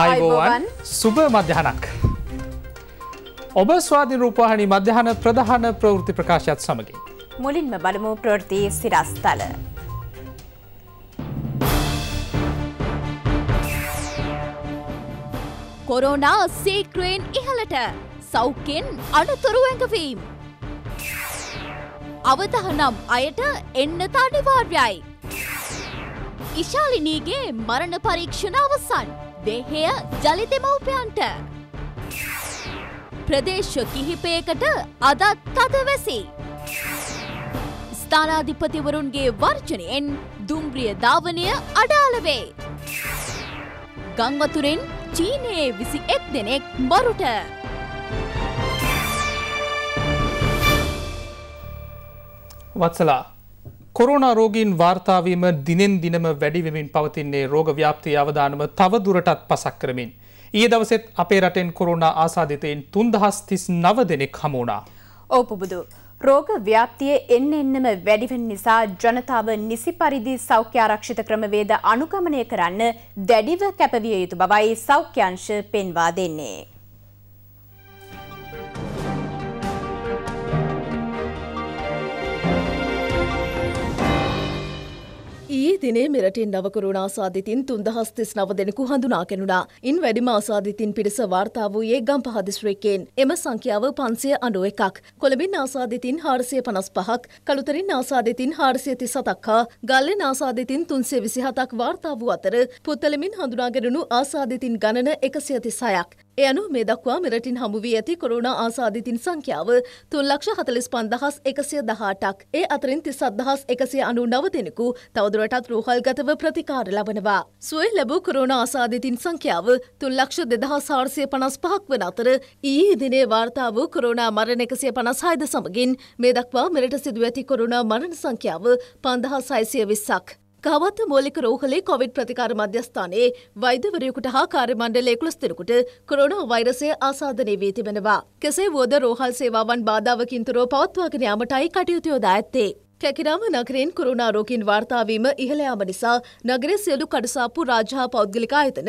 අයිබෝවන් සුභ මධ්‍යහනක්. ඔබ ස්වාධී රූපවාහනි මධ්‍යහන ප්‍රධාන ප්‍රවෘති ප්‍රකාශයත් සමගින්. මුලින්ම බලමු ප්‍රෘති සිරස්ථල. කොරෝනා සීක්‍රයෙන් ඉහලට සෞකෙන් අනතුරු ඇඟවීම්. අවතහනම් අයට එන්නතා නිවාර්යයි. ඉශාලිනීගේ මරණ පරීක්ෂණ අවසන්. දෙහය ජලි දෙමව්පියන්ට. ප්‍රදේශ කිහිපයකට අදත් තදවැසි. ස්ථානාධිපතිවරුන්ගේ වර්ජනයෙන් දුම්බ්‍රිය ධාවනය අඩාලවේ. ගංවතුරෙන් චීනයේ විසි එක් දෙනෙක් මරුට. වත්සලා කොරෝනා රෝගීන් වාර්තාාවීම දිනෙන් දිනම වැඩිවෙමින් පවතින්නේ රෝග ව්‍යාප්තිය අවධානම තවදුරටත් පසක් කරමින්. ඒ දවසෙත් අපේ රටෙන් කොරුණා ආසාධිතයෙන් තුන්දහස්තිස් නව දෙනෙක් හමුණා. ඕපුබුදු. රෝග ව්‍යාප්තිය එන්න එන්නම වැඩිවෙන් නිසා ජනතාව නිසි පරිදි සෞඛ්‍යාරක්ෂිත ක්‍රමවේද අනුකමනය කරන්න දැඩිව කැපවිය යුතු බවයි සෞඛ්‍යංශ පෙන්වා දෙන්නේ. ඊයේ දිනේ මෙරටින් නවකරුණ ආසාධිතින් තුන්දහස් තිස් නව දෙනෙකු හඳුනා කෙනුණා. ඉන් වැඩිම ආසාධිතින් පිරිස වාර්තා වූයේ ගම්පහ දිස්ත්‍රික්කයෙන්. එම සංඛ්‍යාව 591ක්. කොළඹින් ආසාධිතින් 455ක්, කළුතරින් ආසාධිතින් 437ක් හා ගල්ලෙන් ආසාධිතින් 327ක් වාර්තා වූ අතර පුත්තලමින් හඳුනාගෙනුණු ආසාධිතින් ගණන 136ක්. එය අනුව මේ දක්වා මෙරටින් හමුවී ඇති කොරුණ ආසාධිතින් සංඛ්‍යාව තුන් ලක්ෂ හතලිස් පන්දහස් එකසිය දහටක් ඒ අතරින් තිසත්දහස් එකසිය අනු නව දෙනෙකු තවදුරටත් රෝහල් ගතව ප්‍රතිකාර ලබනවා. සුවේ ලැබූ කොරුණ ආසාධිතින් සංඛ්‍යාව තුන් ලක්ෂ දෙදහා සාර්සය පනස් පහක් වන අතර ඊයේ දිනේ වාර්තා වූ කොරුණා මරණ එකසිය පනස් හයද සමගින් මේ දක්වා මෙරට සිදුව ඇති කොරුණා මරණ සංඛ්‍යාව පන්දහා සයිසිය විස්සක්. ගාවත්ත මෝලික රෝහලේ කොවිඩ් ප්‍රතිකාර මධ්‍යස්ථානයේ වෛදවරයකුට හා කාර්මණ්ඩල එකුළස්තෙරකුට කොරෝනා වෛරසය ආසාධනය වී තිබෙනවා. කෙසේ වුවද රෝහල් සේවාවන් බාධාවකින්තුරෝ පවත්වාගෙන යාමටයි කටයුතු යොදා ඇත්තේ. කැකිරාම නගරෙන් කුරුණා රෝගීන් වාර්තාවීම ඉහළ යාම නිසා නගරයේ සියලු කඩසාප්පු රාජ්‍ය හා පෞද්ගලික ආයතන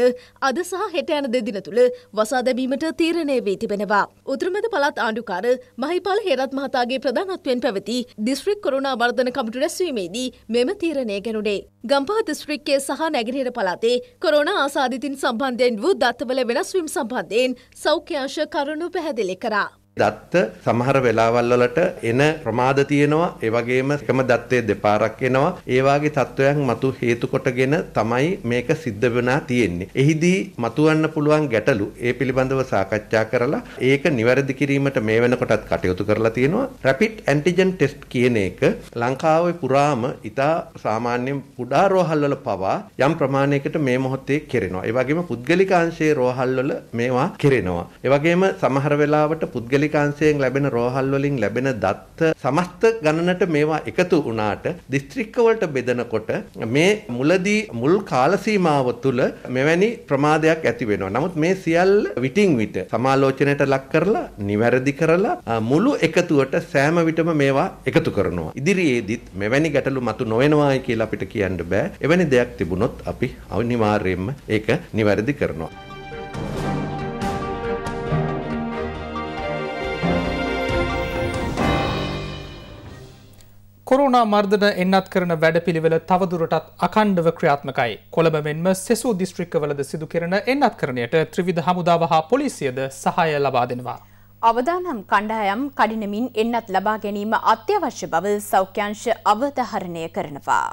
අද සහ හෙට යන දෙදින තුල වසා දැමීමට තීරණය වී තිබෙනවා. උතුරුමැද පළාත් ආණ්ඩුකාර මහිපාල හේරත් මහතාගේ ප්‍රධානත්වයෙන් පැවති දිස්ත්‍රික් කොරෝනා වර්ධන කමිටු රැස්වීමේදී මෙම තීරණය ගැනුණේ. ගම්පහ දිස්ත්‍රික්කයේ සහ නැගෙනහිර පළාතේ කොරෝනා ආසාදිතින් සම්බන්ධයෙන් වූ දත්තවල වෙනස්වීම් සම්බන්ධයෙන් සෞඛ්‍ය අංශ කරුණු පැහැදිලි කරා. දත්ත සමහර වෙලාවල් වලට එන ප්‍රමාද තියෙනවා ඒ වගේම එකම දත්තයේ දෙපාරක් එනවා ඒ වාගේ තත්වයන් මතු හේතු කොටගෙන තමයි මේක සිද්ධ වෙනා තියෙන්නේ එහිදී මතුවන්න පුළුවන් ගැටලු ඒ පිළිබඳව සාකච්ඡා කරලා ඒක නිවැරදි කිරීමට මේ වෙනකොටත් කටයුතු කරලා තියෙනවා රැපිඩ් ඇන්ටිජන් ටෙස්ට් කියන එක ලංකාවේ පුරාම ඉතා සාමාන්‍යයෙන් පුඩා රෝහල් වල පවා යම් ප්‍රමාණයකට මේ මොහොතේ කෙරෙනවා ඒ වගේම පුද්ගලික අංශයේ රෝහල් වල මේවා කෙරෙනවා ඒ වගේම සමහර වෙලාවට පුද්ගලික මූලිකාංශයෙන් ලැබෙන රෝහල් වලින් ලැබෙන දත්ත සමස්ත ගණනට මේවා එකතු වුණාට දිස්ත්‍රික්කවලට බෙදනකොට මේ මුලදී මුල් කාල සීමාව තුළ මෙවැනි ප්‍රමාදයක් ඇති වෙනවා. නමුත් මේ සියල්ල විටින් විට සමාලෝචනයට ලක් කරලා නිවැරදි කරලා මුළු එකතුවට සෑම විටම මේවා එකතු කරනවා. ඉදිරියේදීත් මෙවැනි ගැටලු මතු නොවෙනවායි කියලා අපිට කියන්න බෑ. එවැනි දෙයක් තිබුණොත් අපි අනිවාර්යයෙන්ම ඒක නිවැරදි කරනවා. කොරුණා මර්ධන එන්නත් කරන වැඩපිළිවෙල තවදුරටත් අකණ්ඩව ක්‍රියාත්මකයි. කොළඹ මෙන්ම සෙසු දිස්ත්‍රික්කවලද සිදු කරන එන්නත් කරණයට ත්‍රිවිධ හමුදාව හා පොලිසියද සහාය ලබා දෙනවා. අවදානම් කණ්ඩායම් කඩිනමින් එන්නත් ලබා ගැනීම අත්‍යවශ්‍ය බව සෞඛ්‍යංශ අවධාරණය කරනවා.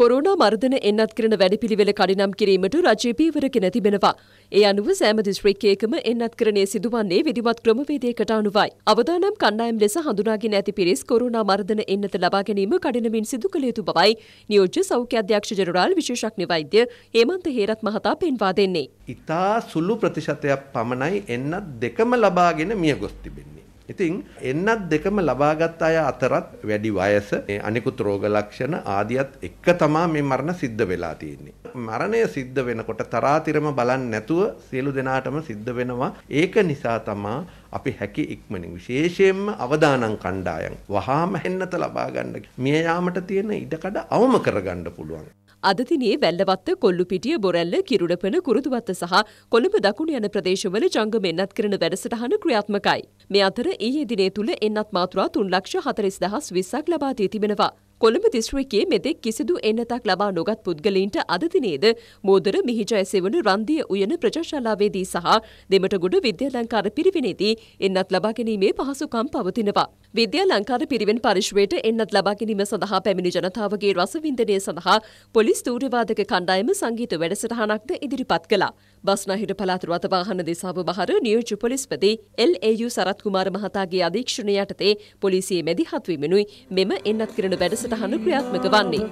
කොරුණා මර්ධන එන්නත් කරන වැඩපිළිවෙල කඩිනම් කිරීමට රජය පීවරගෙන තිබෙනවා. ඒ අනුව සෑම දිස්ත්‍රික්කයකම එන්නත් කරණය සිදුවන්නේ විධිමත් ක්‍රමවේදයකට අනුවයි. අවදානම් කණ්ඩායම් ලෙස හඳුනාගෙන ඇති පිරිස් කොරුණා මර්ධන එන්නත ලබා ගැනීම කඩිනමින් සිදු කළ යුතු බවයි නියෝජ්‍ය සෞඛ්‍ය අධ්‍යක්ෂ ජනරාල් විශේෂඥ වෛද්‍ය හේමන්ත හේරත් මහතා පෙන්වා දෙන්නේ. ඉතා සුළු ප්‍රතිශතයක් පමණයි එන්නත් දෙකම ලබාගෙන මියගොස් තිබෙන්නේ. ඉතින් එන්නත් දෙකම ලබාගත් අය අතරත් වැඩි වයස අනිකුත් රෝග ලක්ෂණ ආදියත් එක්ක තමා මේ මරණ සිද්ධ වෙලා තියෙන්නේ. මරණය සිද්ධ වෙනකොට තරාතිරම බලන් නැතුව සියලු දෙනාටම සිද්ධ වෙනවා. ඒක නිසා තමා අපි හැකි ඉක්මනින් විශේෂයෙන්ම අවදානම් කණ්ඩායම් වහාම හෙන්නත ලබා ගන්න මිය යාමට තියෙන ඉඩකඩ අවම කරගන්න පුළුවන්. අද දිනේ වැල්ලවත්ත, කොල්ලුපිටිය, බොරැල්ල, කිරුළපන, කුරුදුවත්ත සහ කොළඹ දකුණු යන ප්‍රදේශවල ජංගම එන්නත් කරන වැඩසටහන ක්‍රියාත්මකයි. මේ අතර ඊයේ දිනේ තුල එන්නත් මාතෘකා 340020ක් ලබා දී තිබෙනවා. කොළඹ දිස්ත්‍රික්කයේ මෙතෙක් කිසිදු එන්නතක් ලබා නොගත් පුද්ගලයින්ට අද දිනේද මෝදර මිහිජයසෙවණු රන්දිය උයන ප්‍රජාශාලාවේදී සහ දෙමටගොඩ විද්‍යාලංකාර පිරිවෙනේදී එන්නත් ලබා ගැනීමේ පහසුකම් පවතිනවා. විද්‍යා ලංකාර පිරිවෙන් පරිශ්වයට එන්නත් ලබා ගැනීම සඳහා පැමිණි ජනතාවගේ රසවින්දනය සඳහා පොලිස් තූර්යවාදක කණ්ඩායම සංගීත වැඩසටහනක්ද ඉදිරිපත් කළා. බස්නාහිර පළාතර වතවාහන දෙසාව බහර නියෝජ්‍ය පොලිස්පති එල්.ඒ.යු. සරත් කුමාර මහතාගේ අධීක්ෂණය යටතේ පොලිසිය මැදිහත් වීමෙනුයි මෙම එන්නත් කිරණ වැඩසටහන ක්‍රියාත්මක වන්නේ.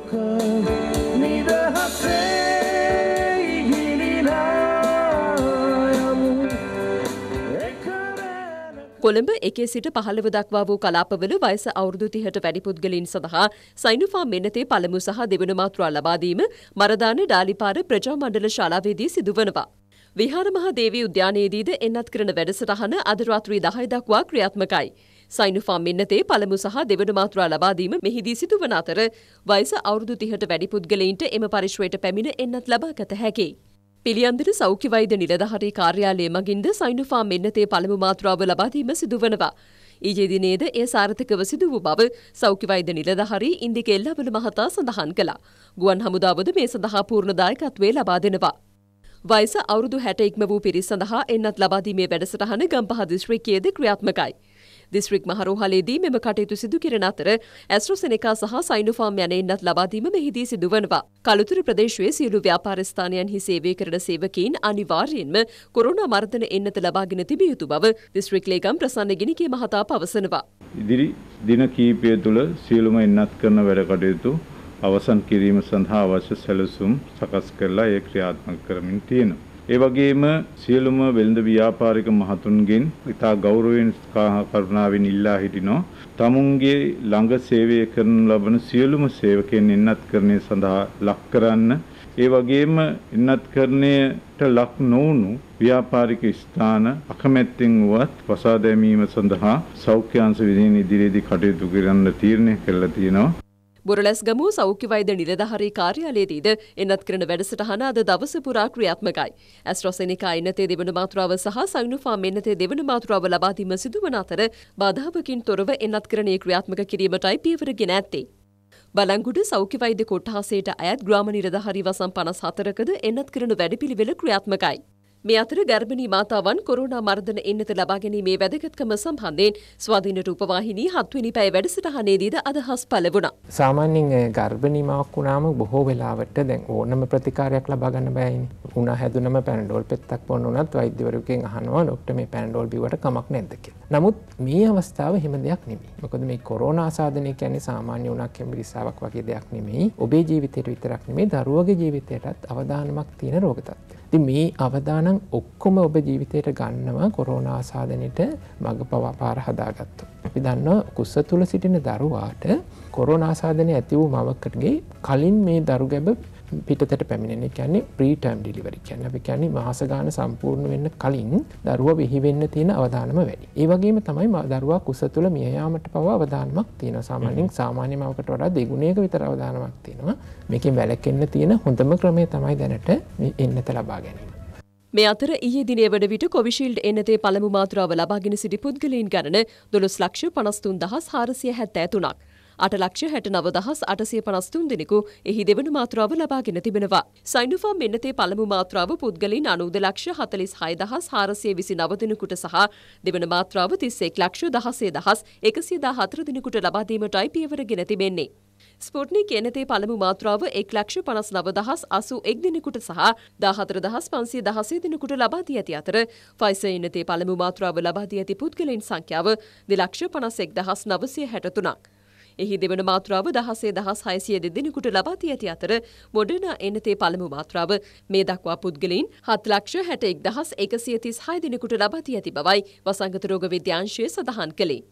නිදහසේ කොළඹ එකේ සිට පහළව දක්වා වූ කලාපවල වයස අවුරුදු තිහට වැඩි පුද්ගලින් සඳහා සයිනුෆා මෙන්නතේ පළමු සහ දෙවන මාත්‍රා ලබාදීම මරදාන ඩාලිපාර ප්‍රජා මණ්ඩල ශාලාවේදී සිදුවනවා. විහාර මහා දේවී උද්‍යානයේදීද එන්නත් කරන වැඩසටහන අද රාත්‍රී 10 දක්වා ක්‍රියාත්මකයි. සයිනුෆා මෙන්නතේ පළමු සහ දෙවන මාත්‍රා ලබාදීම මෙහිදී සිදුවන අතර වයස අවුරුදු 30ට වැඩි පුද්ගලයින්ට එම පරිශ්‍රයට පැමිණ එන්නත් ලබාගත හැකියි. පිළියන්දර සෞඛ්‍ය වෛද්‍ය නිලධාරී කාර්යාලය මගින්ද සයිනොෆාම් මෙන්නතේ පළමු මාත්‍රාව ලබාදීම සිදුවනවා. ඊයේ දිනේද එය සාර්ථකව සිදු වූ බව සෞඛ්‍ය වෛද්‍ය නිලධාරී ඉන්දික එල්ලවල මහතා සඳහන් කළා. ගුවන් හමුදාවද මේ සඳහා පූර්ණ දායකත්වය ලබා දෙනවා. වයස අවුරුදු 60 ඉක්ම වූ පිරිස සඳහා එන්නත් ලබාදීමේ වැඩසටහන ගම්පහ දිස්ත්‍රික්කයේද ක්‍රියාත්මකයි. දිස්ත්‍රික් මහරෝහලේදී මෙම කටයුතු සිදු කරන අතර ඇස්ට්‍රොසෙනෙකා සහ සයිනොෆාම් යනෙන්නත් ලබා දීම මෙහිදී සිදුවනවා. කලුතුරු ප්‍රදේශයේ සියලු ව්‍යාපාර ස්ථානයන්හි සේවය කරන සේවකීන් අනිවාර්යයෙන්ම කොරෝනා මර්ධන එන්නත ලබාගෙන තිබිය යුතු බව දිස්ත්‍රික් ලේකම් ප්‍රසන්න ගිනිකේ මහතා පවසනවා. ඉදිරි දින කීපය තුළ සියලුම එන්නත් කරන වැඩ කටයුතු අවසන් කිරීම සඳහා අවශ්‍ය සැලසුම් සකස් කරලා ඒ ක්‍රියාත්මක කරමින් තියෙනවා. ඒ වගේම සියලුම වෙළඳ ව්‍යාපාරික මහතුන්ගෙන් ඉතා ගෞරවයෙන් කරුණාවෙන් ඉල්ලා සිටිනවා. තමුන්ගේ ළඟ සේවය කරන ලබන සියලුම සේවකයන් එන්නත්කරණය සඳහා ලක් කරන්න. ඒ වගේම එන්නත්කරණයට ලක් නොවුණු ව්‍යාපාරික ස්ථාන අකමැත්තෙන් වුවත් පසා දැමීම සඳහා සෞඛ්‍ය අංශ විදින් ඉදිරියේදී කටයුතු කරන්න තීරණය කළා තියෙනවා. බොරලැස්ගමුව සෞඛ්‍ය වෛද්‍ය නිලධාරී කාර්යාලයේදීද එන්නත් කරන වැඩසටහන අද දවස පුරා ක්‍රියාත්මකයි. ඇස්ට්‍රොසෙනිකා එන්නතේ දෙවන මාතෘාව සහ සයිනෝෆාම් එන්නතේ දෙවන මාතෘාව ලබා දීම සිදුවන අතර බාධාවකින් තොරව එන්නත් කරණේ ක්‍රියාත්මක කිරීමටයි පියවර ගෙන ඇත්තේ. බලංගුඩ සෞඛ්‍ය වෛද්‍ය කොට්ටහසේට අයත් ග්‍රාම නිලධාරී වසම් 54කද එන්නත් කරන වැඩපිළිවෙල ක්‍රියාත්මකයි. මේ අතර ගර්භණී මාතාවන් කොරෝනා මර්ධන එන්නත ලබා ගැනීමේ වැදගත්කම සම්බන්ධයෙන් ස්වාධීන රූපවාහිනී හත්වෙනි පැය වැඩසටහනේදීද අදහස් පළ වුණා. සාමාන්‍යයෙන් ගර්භණී මාවක් වුණාම බොහෝ වෙලාවට දැන් ඕනම ප්‍රතිකාරයක් ලබා ගන්න බෑනේ. වුණා හැදුනම පැනඩෝල් පෙත්තක් බොන්න උනත් වෛද්‍යවරයෙකුගෙන් අහනවා ડોක්ටර් මේ පැනඩෝල් බිවට කමක් නැද්ද කියලා. නමුත් මේ අවස්ථාව එහෙම දෙයක් නෙමෙයි. මොකද මේ කොරෝනා ආසාදනය කියන්නේ සාමාන්‍ය උණක් හැම්බිරිස්සාවක් වගේ දෙයක් නෙමෙයි. ඔබේ ජීවිතයට විතරක් නෙමෙයි දරුවගේ ජීවිතයටත් අවදානමක් තියෙන රෝග තත්ත්වයක්. ති මේ අවදානම් ඔක්කොම ඔබ ජීවිතයට ගන්නවා කොරෝනාසාධනයට මඟ පවාපාර හදාගත්තු. විදන්න කුස්ස තුළ සිටින දරුවාට කොරෝනාසාධනය ඇති වූ මවකටගේ කලින් මේ දරු ගැබ පිටතට පැමිණෙන කියන්නේ ප්‍රීටම් ඩිලිවරි කියන්න අපි කියන්නේ මහසගාන සම්පූර්ණ වෙන්න කලින් දරුව වෙහිවෙන්න තියෙන අවධානම වැඩි. ඒ වගේම තමයි දරුවා කුස තුළ මියයාමට පවා අවධානමක් තියෙන සාමානින් සාමාන්‍ය මවකට වඩා දෙගුණයක විතර අවධානමක් තියෙනවා මේකින් වැලකෙන්න්න තියෙන හොඳම ක්‍රමය තමයි දැනට එන්නත ලබා ගැනීම. මේ අතර ඊයේ දිනේ වන විට කොවිශීල්ඩ් එන්නතේ පළමු මාතෘාව ලබාගෙන සිටි පුද්ගලයන් ගණන දොළොස් ලක්ෂ පනස්තුන් දහස් හාරසිය හැත්තෑ තුනක්. අටලක්ෂ හැට නවදහස් අටසය පනස්තුන් දෙනෙකු එහි දෙවන මාත්‍රාව ලබාගෙන තිබෙනවා. සයිනුෆා මෙන්නතේ පළමු මාත්‍රාව පුද්ගලින් අනුද ලක්ෂ හතලිස් හයදහස් හාරසය විසි නවදෙනකුට සහ දෙවන මාත්‍රාව තිස්සෙක් ලක්ෂ දහසේ දහස් එකසිදා හතර දෙනෙකුට ලබාදීමටයි පියවර ගෙන තිබෙන්නේ. ස්පොට්නික් එනතේ පළමු මාත්‍රාව එක් ලක්ෂ පනස් නවදහස් අසු එක් දෙනෙකුට සහ දාහතර දහස් පන්සිය දහසේ දෙනෙකුට ලබා දී ඇති අතර ෆයිස එනතේ පළමු මාත්‍රාව ලබා දී ඇති පුද්ගලයින් සංඛ්‍යාව දෙලක්ෂ පනස් එක් දහස් නවසය හැටතුනක්. එහි දෙවන මාත්‍රාව දහසේ දහස් හයසිය දෙදෙනෙකුට ලබාති ඇති අතර මොඩනා එනතේ පළමු මාත්‍රාව මේ දක්වා පුද්ගලින් හත් ලක්ෂ හැට එක් දහස් එකසිය තිස් හය දෙනෙකුට ලබාති ඇති බවයි වසංගත රෝග විද්‍යාංශය සඳහන් කළේ.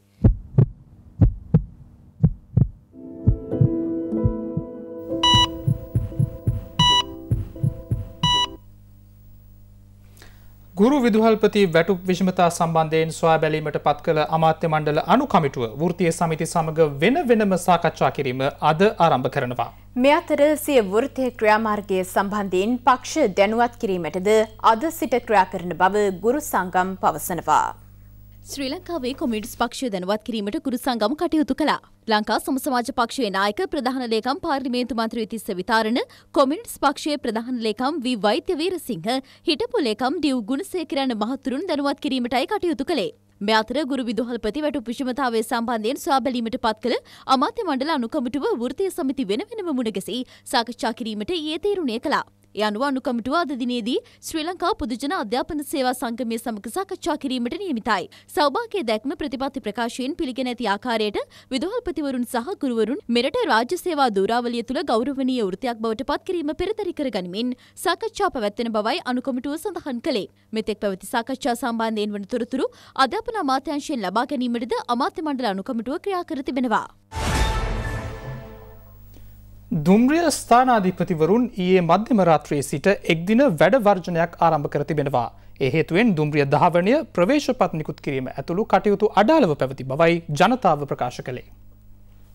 ගුරු විදුහල්පති වැටුප් විෂමතා සම්බන්ධයෙන් සොයා බැලීමට පත් කළ අමාත්‍ය මණ්ඩල අනුකමිටුව වෘතිය සමිති සමඟ වෙන වෙනම සාකච්ඡා කිරීම අද ආරම්භ කරනවා. මෙ අතර සිය වෘතිය ක්‍රියාමාර්ගය සම්බන්ධයෙන් පක්ෂ දැනුවත් කිරීමටද අද සිට ක්‍රියා කරන බව ගුරු සංගම් පවසනවා. ශ්‍රී ලංකාවේ කොමිඩස් පක්ෂය දැනුවත් කිරීමට ගුරු සංගම කටයුතු කළා. ලංකා සමසමාජ පක්ෂයේ නායක ප්‍රධාන ලේකම් පාර්ලිමේන්තු මන්ත්‍රී තිස්ස විතාරණ, කොමිඩස් පක්ෂයේ ප්‍රධාන ලේකම් වි වෛද්‍යවීරසිංහ, හිටපු ලේකම් ඩිව් ගුණසේකරයන් මහතුරුන් දැනුවත් කිරීමටයි කටයුතු කළේ. මේ අතර ගුරු විදුහල්පති වැටු විෂමතාවය සම්බන්ධයෙන් සොයාබැලීමට පත් කළ අමාත්‍ය මණ්ඩල අනුකමිටුව වෘත්තීය සමිති වෙන වෙනම මුණගැසී සාකච්ඡා කිරීමට ඊයේ තීරණය කළා. ඒ අනුව අනුකමිටුව අද දිනේදී ශ්‍රී ලංකා පොදුජන අධ්‍යාපන සේවා සංගමය සමග සාකච්ඡා කිරීමට නියමිතයි. සෞභාග්‍ය දැක්ම ප්‍රතිපත්ති ප්‍රකාශයෙන් පිළිගෙන ඇති ආකාරයට විදුහල්පතිවරුන් සහ ගුරුවරුන් මෙරට රාජ්‍ය සේවා දූරාවලිය තුළ ගෞරවනීය වෘත්තියක් බවට පත් කිරීම පෙරතරි කරගනිමින් සාකච්ඡා පැවැත්වෙන බවයි අනුකමිටුව සඳහන් කළේ. මෙතෙක් පැවති සාකච්ඡා සම්බන්ධයෙන් වන තොරතුරු අධ්‍යාපන අමාත්‍යංශයෙන් ලබා ගැනීමටද අමාත්‍ය මණ්ඩල අනුකමිටුව ක්‍රියා කර තිබෙනවා. දුම්රිය ස්ථානාධිපතිවරුන් ඊයේ මධ්‍යම රාත්‍රියේ සිට එක්දින වැඩවර්ජනයක් ආරම්භ කර තිබෙනවා. ඒ හේතුවෙන් දුම්රිය දහවණය ප්‍රවේශපත් නිකුත් කිරීම ඇතුළු කටයුතු අඩාලව පැවති බවයි ජනතාව ප්‍රකාශ කළේ.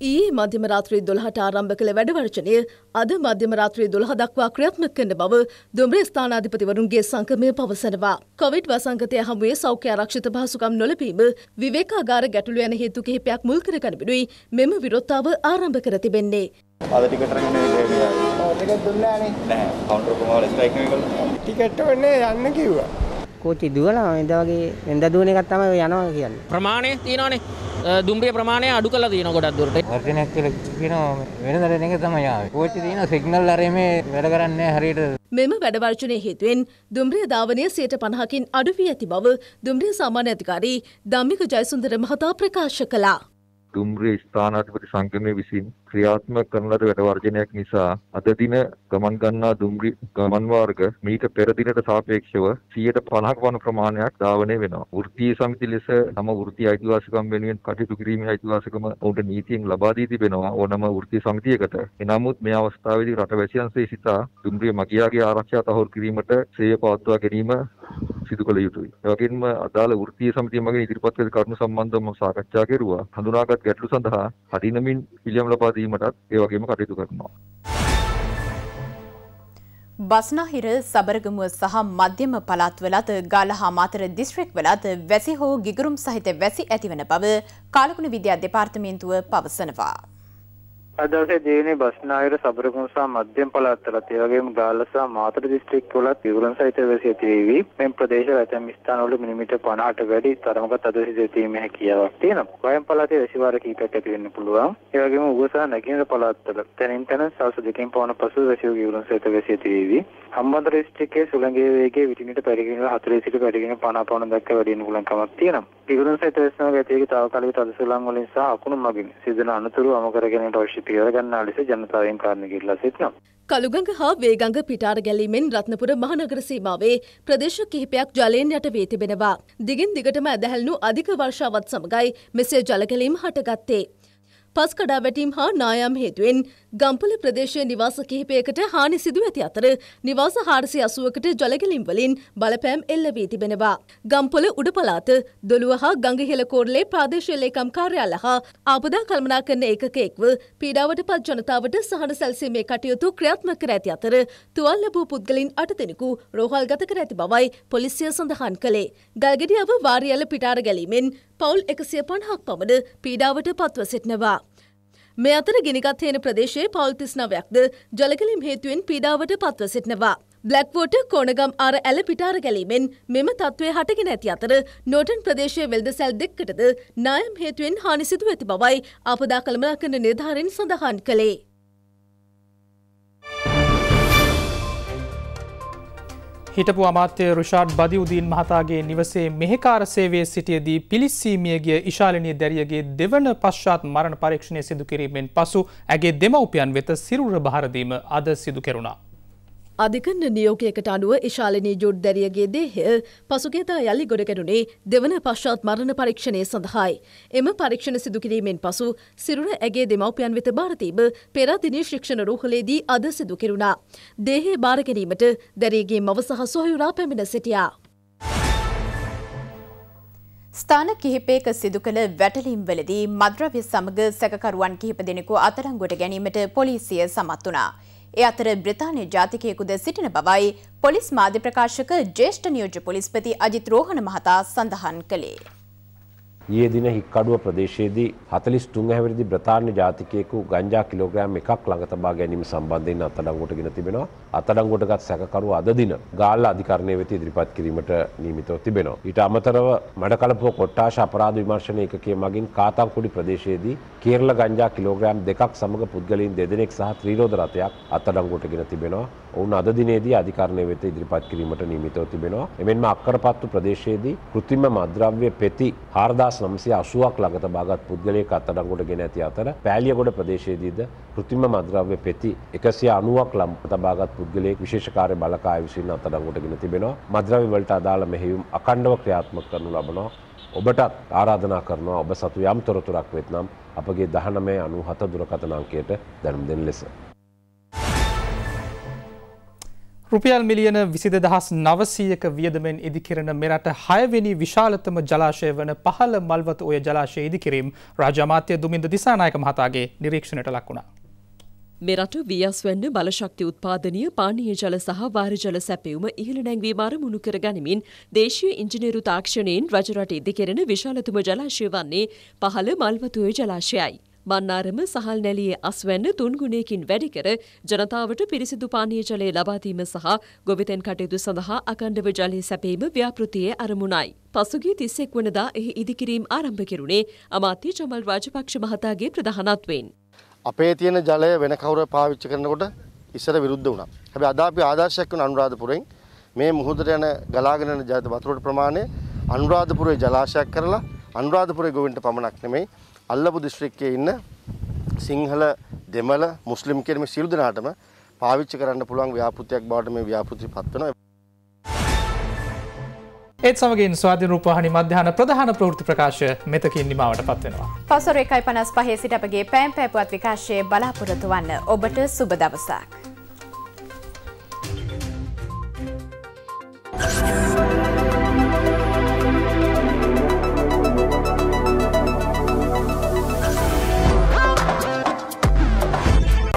ඊයේ මධ්‍යම රාත්‍රී 12ට ආරම්භ කළ වැඩවර්ෂණය අද මධ්‍යම රාත්‍රී 12 දක්වා ක්‍රියාත්මක කරන බව දුම්රිය ස්ථානාධිපතිවරුන්ගේ සංගමය පවසනවා. කොවිඩ් වසංගතය හමුවේ සෞඛ්‍ය ආරක්ෂිත පහසුකම් නොලැබීම විවේකාගාර ගැටළු යන හේතු කිහිපයක් මුල් කරගෙන බිඩුයි මෙම විරෝධතාව ආරම්භ කර තිබෙන්නේ. අද ටිකට් රගෙන ටිකට් දුන්නානේ. නැහැ. කවුන්ටර් කොමාවල ස්ට්‍රයික් නෙවෙයි කරලා. ටිකට් ඔන්නේ යන්න කිව්වා. කෝච්චි දුවලා වෙනද වගේ වෙනද දුවන එකක් තමයි ඔය යනවා කියන්නේ. ප්‍රමාණය තියෙනවනේ. දුම්රිය ප්‍රමාණය අඩු කරලා තියෙන ගොඩක් දුරට. වර්ධනයක් කියලා කියනවා වෙනද රේන එක තමයි ආවේ. කෝච්චි තියෙන සිග්නල් අරේමේ වැඩ කරන්නේ හරියට. මෙම වැඩවර්ජනය හේතුවෙන් දුම්රිය ධාවනය 50කින් අඩු වී ඇති බව දුම්රිය සාමාන්‍ය අධිකාරී ධම්මික ජයසුන්දර මහතා ප්‍රකාශ කළා. දුම්රිය ස්ථානාධිපති සංගමය විසින් ක්‍රියාත්මක කරන ලද වැඩ වර්ජනයක් නිසා අද දින ගමන් ගන්නා දුම්රිය ගමන් මාර්ග මීට පෙර දිනට සාපේක්ෂව 150ක වන ප්‍රමාණයක් ධාවනය වෙනවා. වෘත්තීය සමිති ලෙස තම වෘත්තීය අයිතිවාසිකම් වෙනුවෙන් කටයුතු කිරීමේ අයිතිවාසිකම ඔවුන්ට නීතියෙන් ලබා දී තිබෙනවා ඕනම වෘත්තීය සමිතියකට. එනමුත් මේ අවස්ථාවේදී රටවැසියන්සේ සිතා දුම්රිය මගියාගේ ආරක්ෂා තහවුරු කිරීමට ශ්‍රේය පවත්වා ගැනීම සිදු කළ යුතුයි. ඒ වගේම අදාළ වෘත්තීය සමිතිය මගින් ඉදිරිපත් කළ කරුණු සම්බන්ධව මම සාකච්ඡා කෙරුවා. හඳුනාගත් ගැටලු සඳහා කඩිනමින් පිළියම් ලබා දීමටත් ඒ වගේම කටයුතු කරනවා. බස්නාහිර සබරගමුව සහ මධ්‍යම පළාත්වලත් ගාල හා මාතර දිස්ත්‍රික්වලත් වැසි හෝ ගිගුරුම් සහිත වැසි ඇතිවන බව කාලකුණ විද්‍යා දෙපාර්තමේන්තුව පවසනවා. අදවසේ දෙවෙනි බස්නාහිර සබරගම සහ මධ්‍යම පළාත්වලත් ඒ වගේම ගාල්ල සහ මාතර දිස්ත්‍රික්කවලත් විවරණ සහිත වෙසෙ ඇතිවේවි. මේ ප්‍රදේශවල ඇතැම් ස්ථානවල මිලිමීටර් 50ට වැඩි තරමකට අද සිදුවීමේ හැකියාවක් තියෙනවා. කොයම් පළාතේ වැසිවාර කීපයක් ඇති වෙන්න පුළුවන්. ඒ වගේම උග සහ නැගෙනහිර පළාත්වල තැනින් තැන සවස් දෙකකින් පවන පසු වැසියෝ විවරණ සහිත වෙසෙ ඇතිවේවි. හම්බන්තොට දිස්ත්‍රික්කයේ සුළඟේ වේගය විටිනට පරිගණක 40 සිට පරිගණක 50 පවන දක්වා වැඩි වෙන පුළුවන්කමක් තියෙනවා. විවරණ සහිත වෙසෙන ගතියේ තාවකාලික තද සුළං වලින් සහ අකුණු මගින් සිදෙන අනතුරු අම කර ගැනීමට අවශ්‍ය පියවර ගන්නා ලෙස ජනතාවෙන් කාරණා කිරලා සිටිනවා. කළුගඟ හා වේගඟ පිටාර ගැලීමෙන් රත්නපුර මහනගර සීමාවේ ප්‍රදේශ කිහිපයක් ජලයෙන් යට වී තිබෙනවා. දිගින් දිගටම ඇදහැල්නු අධික වර්ෂාවත් සමගයි මෙසේ ජලකැලීම හටගත්තේ. පස් කඩා වැටීම් හා නායම් හේතුවෙන් ගම්පල ප්‍රදේශය නිවාස කිහිපයකට හානි සිදු ඇති අතර නිවාස හාරසි අසුවකට ජලගලින් වලින් බලපෑම් එල්ල වී තිබෙනවා. ගම්පොල උඩ පලාත දොළුව හා ගංගහිල කෝරලේ ප්‍රාදේශීය ලේකම් කාර්යාල හා ආපදා කල්මනා කරන ඒකකයෙක්ව පීඩාවට පත් ජනතාවට සහන සැලසීමේ කටයුතු ක්‍රියාත්මක කර ඇති අතර තුවල් ලැබූ පුද්ගලින් අට දෙනෙකු රෝහල් ගත කර ඇති බවයි පොලිසිය සඳහන් කළේ. ගල්ගෙඩියාව වාරියල පිටාර ගැලීමෙන් පවුල් එකසිය පණහක් පමණ පීඩාවට පත්ව සිටිනවා. මේ අතර ගිනිගත් හේන ප්‍රදේශයේ පවුල් 39ක්ද ජලකලිම් හේතුවෙන් පීඩාවට පත්ව සිටිනවා. බ්ලක්වෝට කෝනගම් අර ඇල පිටාර ගැලීමෙන් මෙම තත්ත්වය හටගෙන ඇති අතර නෝටන් ප්‍රදේශය වෙල්ද සැල් දෙක්කටද නායම් හේතුවෙන් හානිසිදු ඇති බවයි අපදා කළමනාකරන නිර්ධාරෙන් සඳහන් කළේ. හිටපු අමාත්‍ය රුෂාඩ් බදිඋදීන් මහතාගේ නිවසේ මෙහෙකාර සේවයේ සිටියදී පිලිස්සීමියගිය ඉශාලනී දැරියගේ දෙවන පශ්චාත් මරණ පරීක්ෂණය සිදු කිරීමෙන් පසු ඇගේ දෙමව්පියන් වෙත සිරුර භාරදීම අද සිදු කෙරුණා. අධිකන්න නියෝකයකට අනුව ඉශාලනී ජුඩ්දැරියගේ දේහය පසුගේදා යළි ගොඩකැඩුනේ දෙවන පශ්චාත් මරණ පරීක්ෂණය සඳහායි. එම පරීක්ෂණ සිදුකිරීමෙන් පසු සිරුර ඇගේ දෙමවපියන් වෙත භාරතීම පෙරදිනී ශික්ෂණ රූහලේදී අද සිදුකිරුණා. දේහේ භාරකිරීමට දැරියගේ මව සහ සොහයුරා පැමිණ සිටියා. ස්ථාන කිහිපයක සිදු කළ වැටලීම්වලදී මද්‍රව්‍ය සමග සැකකරුවන් කිහිප දෙනෙකු අතරංගොට ගැනීමට පොලිසිය සමත් වනා. ඒ අතර බ්‍රතාන්‍ය ජාතිකයෙකුද සිටින බවයි පොලිස් මාධ්‍ය ප්‍රකාශක ජේෂ්ඨ නියෝජ්‍ය පොලිස්පති අජිත් රෝහණ මහතා සඳහන් කළේ. ඊයේ දින හික්කඩුව ප්‍රදේශයේදී 43 හැවිරිදි බ්‍රතාන්‍ය ජාතිකයෙකු ගංජා කිලෝග්‍රෑම් එකක් ළඟ තබා ගැනීම සම්බන්ධයෙන් අත්අඩංගුවටගෙන තිබෙනවා. අත්අඩංගුවටගත් සැකකරු අද දින ගාල්ල අධිකරණය වෙත ඉදිරිපත් කිරීමට නියමිතව තිබෙනවා. ඊට අමතරව මඩකලපුව කොට්ටාශ අපරාධ විමර්ශන ඒකකයේ මගින් කාතන්කුඩි ප්‍රදේශයේදී කේරළ ගංජා කිලෝග්‍රෑම් දෙකක් සමග පුද්ගලයින් දෙදෙනෙක් සහ ත්‍රිරෝද රථයක් අත්අඩංගුවටගෙන තිබෙනවා. ඔවුන් අද දිනේදී අධිකරණය වෙත ඉදිරිපත් කිරීමට නියමිතව තිබෙනවා. එමෙන්ම අක්කරපත්තු ප්‍රදේශයේදී කෘත්‍රිම මත්ද්‍රව්‍ය පෙති 4000 නම්සේ අසුවක් ළඟට බාගත් පුද්ගලයෙක් අත්අඩංගුවට ගෙන ඇති අතර පෑලියගොඩ ප්‍රදේශයේදීද කෘතිම මද්‍රව්‍ය පෙති එකසිය අනුවක් ලම්ප තබාගත් පුද්ගලයෙක් විශේෂකාරය බලකාය විසින් අත්අඩංගුවට ගෙන තිබෙනවා මද්‍රව්‍ය වලට අදාළ මෙහෙයුම් අඛණ්ඩව ක්‍රියාත්මක කරනු ලබනවා ඔබටත් ආරාධනා කරනවා ඔබ සතු යම් තොරතුරක් වෙත්නම් අපගේ 19 97 දුරකථන අංකයට දැනුම් දෙන ලෙස රුපියල් මිලියන විසිද දහස් නවසීයක වියදමෙන් ඉදිකිරෙන මෙරට හයවෙනි විශාලතම ජලාශය වන පහළ මල්වත ඔය ජලාශය ඉදිකිරීම් රාජමාත්‍ය දුමින්ද දිසානායක මහතාගේ නිරීක්ෂණයට ලක් වුණා. මෙරට වියස්වන්න බලශක්ති උත්පාදනය පානීය ජල සහ වාරජල සැපයුම ඉහළ නැංවීම අරමුණු කර ගනිමින් දේශීය ඉංජිනේරු තාක්ෂණයෙන් රජරට ඉදිකෙරෙන විශාලතම ජලාශය වන්නේ පහළ මල්වතුය ජලාශයයි. මන්නාරම සහල් නැලියේ අස්වැන්න තුන් ගුණයකින් වැඩි කර ජනතාවට පිරිසිදු පානීය ජලය ලබා දීම සහ ගොවිතැන් කටයුතු සඳහා අකණ්ඩව ජලය සැපීම ව්‍යාපෘතියේ අරමුණයි. පසුගිය 31 වනදා එහි ඉදිකිරීම ආරම්භ කෙරුණේ අමාත්‍ය ජමල් රාජපක්ෂ මහතාගේ ප්‍රධානත්වයෙන්. අපේ තියෙන ජලය වෙන කවුරු පාවිච්චි කරනකොට ඉස්සර විරුද්ධ වුණා. හැබැයි අද අපි ආදර්ශයක් වන අනුරාධපුරෙන් මේ මුහුදට යන ගලාගෙන යන ජල වතුර ප්‍රමාණය අනුරාධපුරයේ ජලාශයක් කරලා අනුරාධපුරයේ ගොවින්ට පමණක් නෙමෙයි අල්ලපු දිස්ත්‍රික්කයේ ඉන්න සිංහල දෙමළ මුස්ලිම් කියන මේ සියලු දෙනාටම පාවිච්චි කරන්න පුළුවන් ව්‍යාපෘතියක් බවට මේ ව්‍යාපෘති පත් වෙනවා. ඒත් සමගින් ස්වාධීන රූපවාහිනී මධ්‍යහන ප්‍රධාන ප්‍රවෘත්ති ප්‍රකාශය මෙතකින් නිමවට පත් වෙනවා. පසුර 1.55 සිට අපගේ පෑම් පෑපුවත් විකාශයේ බලාපොරොත්තු වන්න ඔබට සුබ දවසක්.